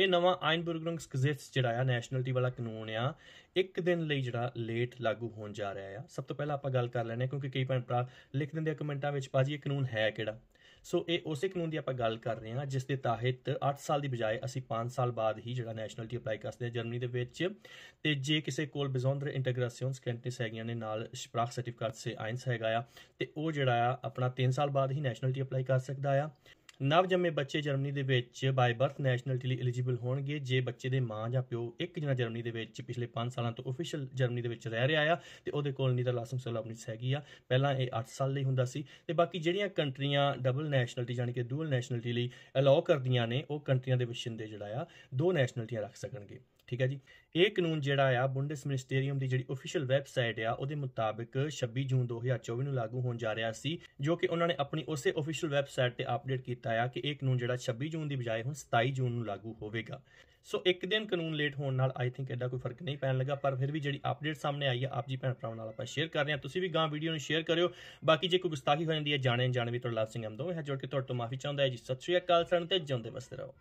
ਇਹ ਨਵਾਂ ਆਇਨਬਰਗਰੰਗਸ ਗਜ਼ੇਟਸ ਜਿਹੜਾ ਆ ਨੈਸ਼ਨਲਟੀ ਵਾਲਾ ਕਾਨੂੰਨ ਆ ਇੱਕ ਦਿਨ ਲਈ ਜਿਹੜਾ ਲੇਟ ਲਾਗੂ ਹੋਣ ਜਾ ਰਿਹਾ ਆ ਸਭ ਤੋਂ ਪਹਿਲਾਂ ਆਪਾਂ ਗੱਲ ਕਰ ਲੈਣੇ ਕਿਉਂਕਿ ਕਈ ਭੈਣ ਭਰਾ ਲਿਖ ਦਿੰਦੇ ਆ ਕਮੈਂਟਾਂ ਵਿੱਚ ਭਾਜੀ ਇਹ ਕਾਨੂੰਨ ਹੈ ਕਿਹੜਾ ਸੋ ਇਹ ਉਸੇ ਕਾਨੂੰਨ ਦੀ ਆਪਾਂ ਗੱਲ ਕਰ ਰਹੇ ਹਾਂ ਜਿਸ ਦੇ ਤਹਿਤ 8 ਸਾਲ ਦੀ ਬਜਾਏ ਅਸੀਂ 5 ਸਾਲ ਬਾਅਦ ਹੀ ਜਿਹੜਾ ਨੈਸ਼ਨਲਟੀ ਅਪਲਾਈ ਕਰ ਸਕਦੇ ਹਾਂ ਜਰਮਨੀ ਦੇ ਵਿੱਚ ਤੇ ਜੇ ਕਿਸੇ ਕੋਲ ਬਿਜ਼ੋਂਦਰ ਇੰਟੀਗ੍ਰੇਸ਼ਨ ਸਕੈਂਟਿਸ ਹੈਗੀਆਂ ਨੇ ਨਾਲ ਸਪਰਾਖ ਸਰਟੀਫਿਕੇਟ ਸੇ ਆਇਨਸ ਹੈਗਾ ਆ ਤੇ ਉਹ ਜਿਹੜਾ ਆ ਆਪਣਾ 3 ਸਾਲ ਬਾਅਦ ਹੀ ਨੈਸ਼ਨਲਟੀ ਅਪਲਾਈ ਕਰ ਸਕਦਾ ਆ ਨਵਜੰਮੇ ਬੱਚੇ ਜਰਮਨੀ ਦੇ ਵਿੱਚ ਬਾਈ ਬਰਥ ਨੈਸ਼ਨੈਲਿਟੀ ਲਈ ਐਲੀਜੀਬਲ ਹੋਣਗੇ ਜੇ ਬੱਚੇ ਦੇ ਮਾਂ ਜਾਂ ਪਿਓ ਇੱਕ ਜਣਾ ਜਰਮਨੀ ਦੇ ਵਿੱਚ ਪਿਛਲੇ 5 ਸਾਲਾਂ ਤੋਂ ਅਫੀਸ਼ੀਅਲ ਜਰਮਨੀ ਦੇ ਵਿੱਚ ਰਹਿ ਰਿਹਾ ਆ ਤੇ ਉਹਦੇ ਕੋਲ ਨੀਦਰ ਲਾਸਮ ਸੋਲ ਆਪਣੀ ਹੈਗੀ ਆ ਪਹਿਲਾਂ ਇਹ 8 ਸਾਲ ਲਈ ਹੁੰਦਾ ਸੀ ਤੇ ਬਾਕੀ ਜਿਹੜੀਆਂ ਕੰਟਰੀਆਂ ਡਬਲ ਨੈਸ਼ਨੈਲਿਟੀ ਯਾਨੀ ਕਿ ਡੂਅਲ ਨੈਸ਼ਨੈਲਿਟੀ ਲਈ ਅਲਾਉ ਕਰਦੀਆਂ ਨੇ ਉਹ ਕੰਟਰੀਆਂ ਦੇ ਵਸਿੰਦੇ ਜਿਹੜਾ ਆ ਦੋ ਨੈਸ਼ਨੈਲਿਟੀਆਂ ਰੱਖ ਸਕਣਗੇ ਠੀਕ ਹੈ ਜੀ ਇਹ ਕਾਨੂੰਨ ਜਿਹੜਾ ਆ ਬੁੰਡਸ ਮਿਨਿਸਟਰੀਅਮ ਦੀ ਜਿਹੜੀ ਅਫੀਸ਼ੀਅਲ ਵੈਬਸਾਈਟ ਆ ਉਹਦੇ ਮੁਤਾਬਕ 26 ਜੂਨ 2024 ਨੂੰ ਲਾਗੂ ਹੋਣ ਜਾ ਰਿਹਾ ਸੀ ਜੋ ਕਿ ਉਹਨਾਂ ਨੇ ਆਪਣੀ ਉਸੇ ਅਫੀਸ਼ੀਅਲ ਵੈਬਸਾਈਟ ਤੇ ਅਪਡੇਟ ਕੀਤਾ ਆ ਕਿ ਇਹ ਕਾਨੂੰਨ ਜਿਹੜਾ 26 ਜੂਨ ਦੀ ਬਜਾਏ ਹੁਣ 27 ਜੂਨ ਨੂੰ ਲਾਗੂ ਹੋਵੇਗਾ ਸੋ ਇੱਕ ਦਿਨ ਕਾਨੂੰਨ ਲੇਟ ਹੋਣ ਨਾਲ ਆਈ ਥਿੰਕ ਐਡਾ ਕੋਈ ਫਰਕ ਨਹੀਂ ਪੈਣ ਲੱਗਾ ਪਰ ਫਿਰ ਵੀ ਜਿਹੜੀ ਅਪਡੇਟ ਸਾਹਮਣੇ ਆਈ ਹੈ ਆਪ ਜੀ ਭੈਣ ਭਰਾਵਾਂ ਨਾਲ ਆਪਾਂ ਸ਼ੇਅਰ ਕਰ ਰਹੇ ਹਾਂ ਤੁਸੀਂ ਵੀ ਗਾਂ ਵੀਡੀਓ ਨੂੰ ਸ਼ੇਅਰ ਕਰਿਓ ਬਾਕੀ ਜੇ ਕੋਈ ਗੁਸਤਾਖੀ ਹੋ ਜਾਂਦੀ ਹੈ ਜਾਣੇ ਜਾਣ ਵੀ ਤੁਹਾਡਾ ਲਵ ਸਿੰਘ ਹਮਦੋ ਹੈ ਜੋੜ ਕੇ ਤੁਹਾਡੇ ਤੋਂ ਮਾਫੀ ਚਾਹੁੰਦਾ ਹੈ ਜੀ ਸਤਿ ਸ਼੍ਰੀ ਅਕਾਲ ਸਰਨ ਤੇ ਜਿਉਂਦੇ ਵਸਦੇ ਰਹੋ